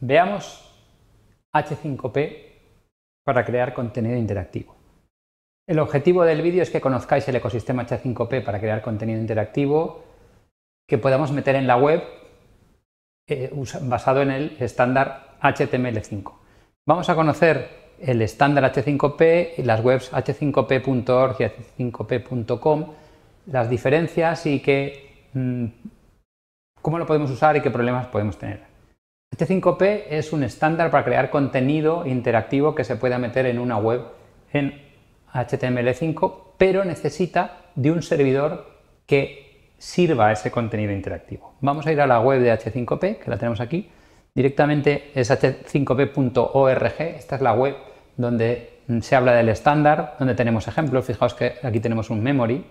Veamos H5P para crear contenido interactivo. El objetivo del vídeo es que conozcáis el ecosistema H5P para crear contenido interactivo que podamos meter en la web eh, basado en el estándar HTML5. Vamos a conocer el estándar H5P y las webs h5p.org y h5p.com, las diferencias y mm, cómo lo podemos usar y qué problemas podemos tener h este 5P es un estándar para crear contenido interactivo que se pueda meter en una web en HTML5, pero necesita de un servidor que sirva ese contenido interactivo. Vamos a ir a la web de H5P, que la tenemos aquí. Directamente es h5p.org, esta es la web donde se habla del estándar, donde tenemos ejemplos. Fijaos que aquí tenemos un memory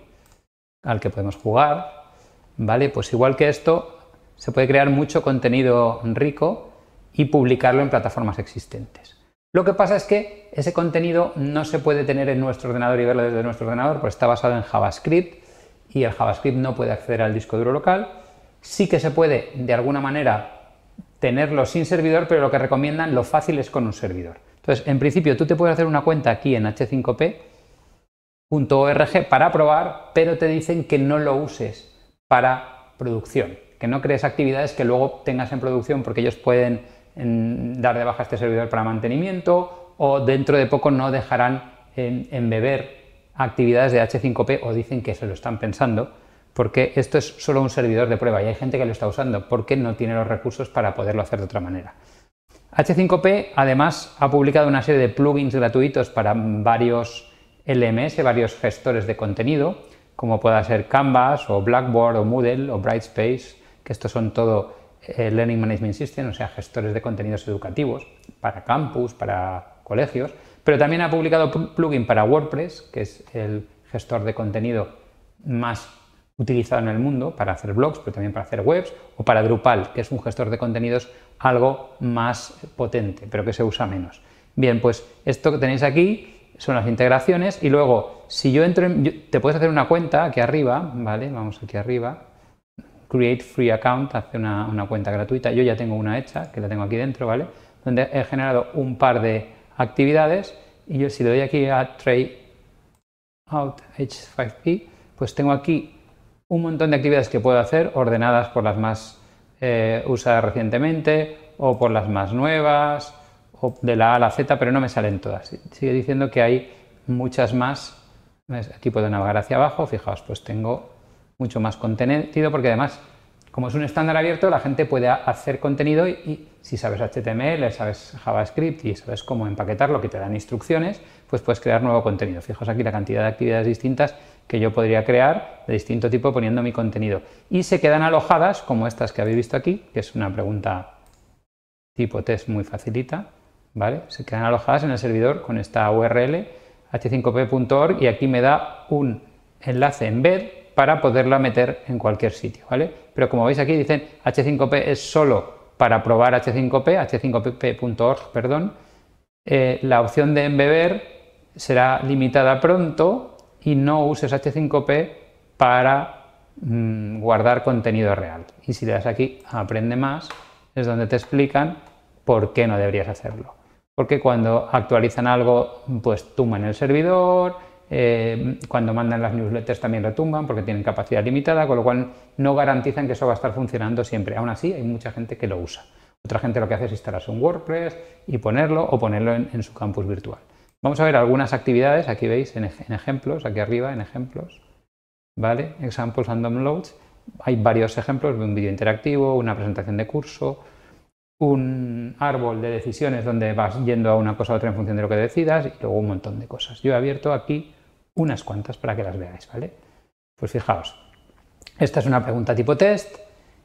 al que podemos jugar. Vale, pues igual que esto, se puede crear mucho contenido rico y publicarlo en plataformas existentes. Lo que pasa es que ese contenido no se puede tener en nuestro ordenador y verlo desde nuestro ordenador, porque está basado en JavaScript y el JavaScript no puede acceder al disco duro local. Sí que se puede, de alguna manera, tenerlo sin servidor, pero lo que recomiendan, lo fácil es con un servidor. Entonces, en principio, tú te puedes hacer una cuenta aquí en h5p.org para probar, pero te dicen que no lo uses para producción que no crees actividades que luego tengas en producción porque ellos pueden dar de baja este servidor para mantenimiento o dentro de poco no dejarán en, en beber actividades de H5P o dicen que se lo están pensando porque esto es solo un servidor de prueba y hay gente que lo está usando porque no tiene los recursos para poderlo hacer de otra manera. H5P además ha publicado una serie de plugins gratuitos para varios LMS, varios gestores de contenido, como pueda ser Canvas o Blackboard o Moodle o Brightspace que estos son todo el eh, Learning Management System, o sea, gestores de contenidos educativos para campus, para colegios, pero también ha publicado plugin para WordPress, que es el gestor de contenido más utilizado en el mundo para hacer blogs, pero también para hacer webs, o para Drupal, que es un gestor de contenidos algo más potente, pero que se usa menos. Bien, pues esto que tenéis aquí son las integraciones y luego, si yo entro en, te puedes hacer una cuenta aquí arriba, ¿vale? Vamos aquí arriba, Create Free Account, hace una, cuenta gratuita. Yo ya tengo una hecha, que la tengo aquí dentro, ¿vale? Donde he generado un par de actividades y yo si doy aquí a Trade Out H5P, pues tengo aquí un montón de actividades que puedo hacer ordenadas por las más eh, usadas recientemente o por las más nuevas o de la A a la Z, pero no me salen todas. Sigue diciendo que hay muchas más. Aquí puedo navegar hacia abajo, fijaos, pues tengo mucho más contenido, porque además, como es un estándar abierto, la gente puede hacer contenido y, si sabes HTML, sabes JavaScript y sabes cómo empaquetarlo, que te dan instrucciones, pues puedes crear nuevo contenido. Fijaos aquí la cantidad de actividades distintas que yo podría crear de distinto tipo poniendo mi contenido. Y se quedan alojadas, como estas que habéis visto aquí, que es una pregunta tipo test muy facilita, ¿vale? Se quedan alojadas en el servidor con esta URL h5p.org y aquí me da un enlace en embed para poderla meter en cualquier sitio, ¿vale? Pero como veis aquí dicen H5P es solo para probar H5P, h5p.org, perdón, eh, la opción de embeber será limitada pronto y no uses H5P para mm, guardar contenido real. Y si le das aquí Aprende más, es donde te explican por qué no deberías hacerlo. Porque cuando actualizan algo, pues en el servidor, eh, cuando mandan las newsletters también retumban porque tienen capacidad limitada, con lo cual no garantizan que eso va a estar funcionando siempre. Aún así, hay mucha gente que lo usa. Otra gente lo que hace es instalarse un WordPress y ponerlo o ponerlo en, su campus virtual. Vamos a ver algunas actividades, aquí veis en, ejemplos, aquí arriba en ejemplos, ¿vale? Examples and downloads. Hay varios ejemplos un vídeo interactivo, una presentación de curso, un árbol de decisiones donde vas yendo a una cosa a otra en función de lo que decidas y luego un montón de cosas. Yo he abierto aquí unas cuantas para que las veáis, ¿vale? Pues fijaos, esta es una pregunta tipo test,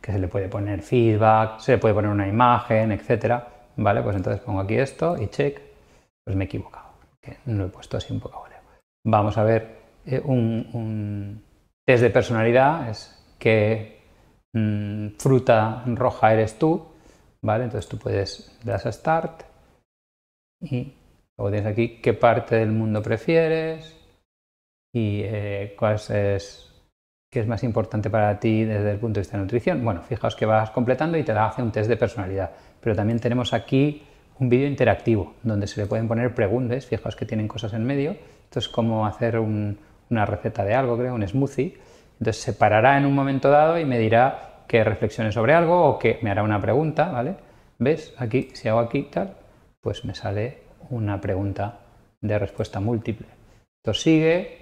que se le puede poner feedback, se le puede poner una imagen, etcétera, ¿vale? Pues entonces pongo aquí esto y check, pues me he equivocado, que no he puesto así un poco ¿vale? Vamos a ver eh, un, test de personalidad, es qué mm, fruta roja eres tú, ¿vale? Entonces tú puedes, dar a start y luego tienes aquí qué parte del mundo prefieres, y eh, cuál es, qué es más importante para ti desde el punto de vista de nutrición. Bueno, fijaos que vas completando y te da, hace un test de personalidad. Pero también tenemos aquí un vídeo interactivo donde se le pueden poner preguntas. Fijaos que tienen cosas en medio. Esto es como hacer una receta de algo, creo, un smoothie. Entonces se parará en un momento dado y me dirá que reflexione sobre algo o que me hará una pregunta, ¿vale? ¿Ves? Aquí, si hago aquí tal, pues me sale una pregunta de respuesta múltiple. Esto sigue,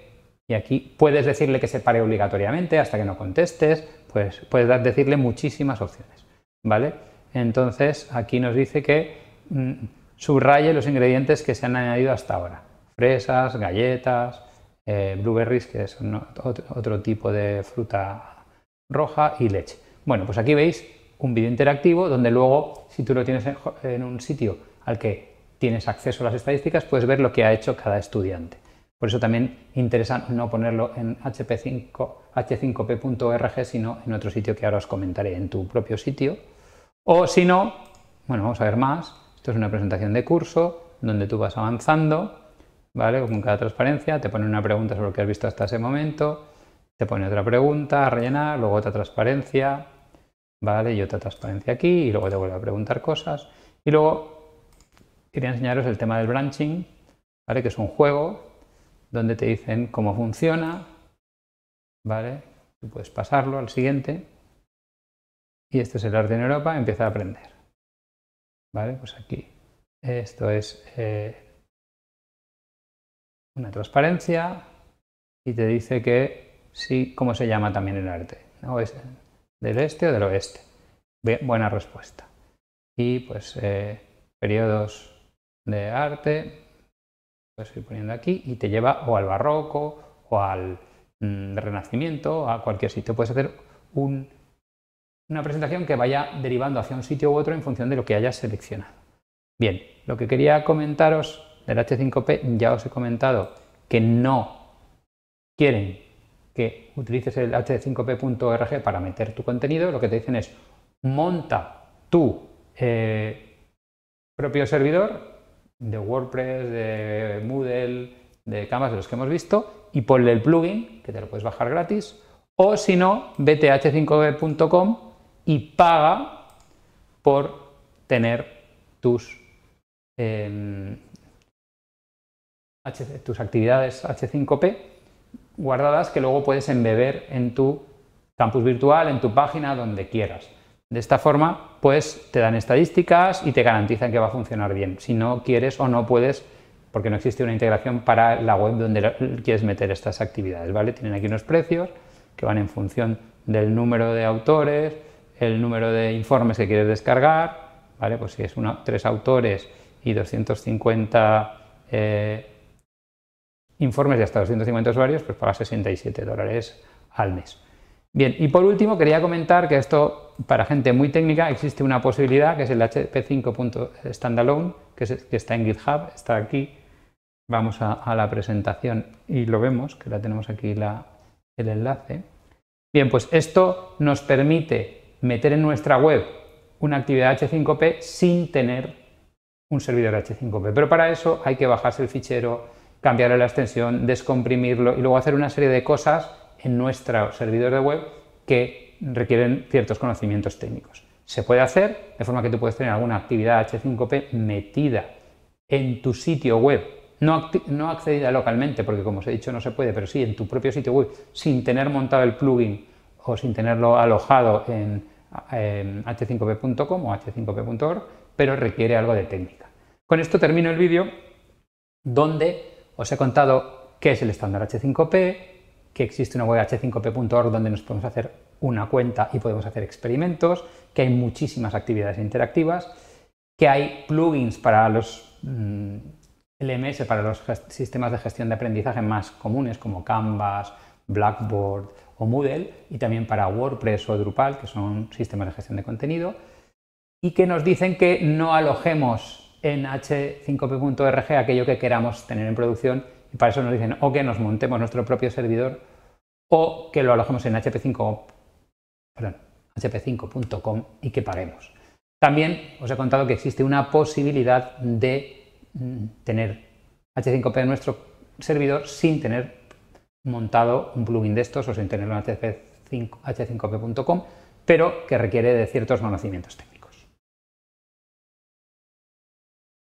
y aquí puedes decirle que se pare obligatoriamente hasta que no contestes, pues puedes decirle muchísimas opciones, ¿vale? Entonces aquí nos dice que mm, subraye los ingredientes que se han añadido hasta ahora. Fresas, galletas, eh, blueberries, que es otro, tipo de fruta roja, y leche. Bueno, pues aquí veis un vídeo interactivo donde luego, si tú lo tienes en un sitio al que tienes acceso a las estadísticas, puedes ver lo que ha hecho cada estudiante. Por eso también interesa no ponerlo en hp5, h5p.org, sino en otro sitio que ahora os comentaré, en tu propio sitio. O si no, bueno, vamos a ver más. Esto es una presentación de curso donde tú vas avanzando, ¿vale? Con cada transparencia, te pone una pregunta sobre lo que has visto hasta ese momento, te pone otra pregunta a rellenar, luego otra transparencia, ¿vale? Y otra transparencia aquí, y luego te vuelve a preguntar cosas. Y luego quería enseñaros el tema del branching, ¿vale? Que es un juego donde te dicen cómo funciona, ¿vale? Tú puedes pasarlo al siguiente. Y este es el arte en Europa, empieza a aprender. ¿Vale? Pues aquí. Esto es eh, una transparencia y te dice que sí, cómo se llama también el arte. ¿no? ¿Es ¿Del este o del oeste? buena respuesta. Y pues eh, periodos de arte, estoy poniendo aquí y te lleva o al barroco o al mm, renacimiento, a cualquier sitio. Puedes hacer una presentación que vaya derivando hacia un sitio u otro en función de lo que hayas seleccionado. Bien, lo que quería comentaros del H5P, ya os he comentado que no quieren que utilices el h5p.org para meter tu contenido, lo que te dicen es monta tu eh, propio servidor de WordPress, de Moodle, de Canvas, de los que hemos visto, y ponle el plugin, que te lo puedes bajar gratis, o si no, vete a h 5 pcom y paga por tener tus, em, tus actividades H5P guardadas que luego puedes embeber en tu campus virtual, en tu página, donde quieras. De esta forma, pues te dan estadísticas y te garantizan que va a funcionar bien. Si no quieres o no puedes, porque no existe una integración para la web donde quieres meter estas actividades, ¿vale? Tienen aquí unos precios que van en función del número de autores, el número de informes que quieres descargar, ¿vale? Pues si es uno, tres autores y 250 eh, informes de hasta 250 usuarios, pues pagas 67 dólares al mes. Bien, y por último quería comentar que esto, para gente muy técnica, existe una posibilidad que es el hp 5standalone que, que, está en GitHub, está aquí. Vamos a, la presentación y lo vemos, que la tenemos aquí el enlace. Bien, pues esto nos permite meter en nuestra web una actividad H5P sin tener un servidor H5P. Pero para eso hay que bajarse el fichero, cambiarle la extensión, descomprimirlo y luego hacer una serie de cosas en nuestro servidor de web que requieren ciertos conocimientos técnicos. Se puede hacer de forma que tú puedes tener alguna actividad H5P metida en tu sitio web, no, no accedida localmente, porque como os he dicho no se puede, pero sí en tu propio sitio web, sin tener montado el plugin o sin tenerlo alojado en, en eh, h5p.com o h5p.org, pero requiere algo de técnica. Con esto termino el vídeo donde os he contado qué es el estándar H5P, que existe una web h5p.org donde nos podemos hacer una cuenta y podemos hacer experimentos, que hay muchísimas actividades interactivas, que hay plugins para los mm, LMS, para los sistemas de gestión de aprendizaje más comunes como Canvas, Blackboard o Moodle, y también para WordPress o Drupal, que son sistemas de gestión de contenido, y que nos dicen que no alojemos en h5p.org aquello que queramos tener en producción y para eso nos dicen o que nos montemos nuestro propio servidor o que lo alojemos en hp5.com hp 5com y que paguemos. También os he contado que existe una posibilidad de mm, tener H5P en nuestro servidor sin tener montado un plugin de estos o sin tenerlo en hp h h5p.com, pero que requiere de ciertos conocimientos técnicos.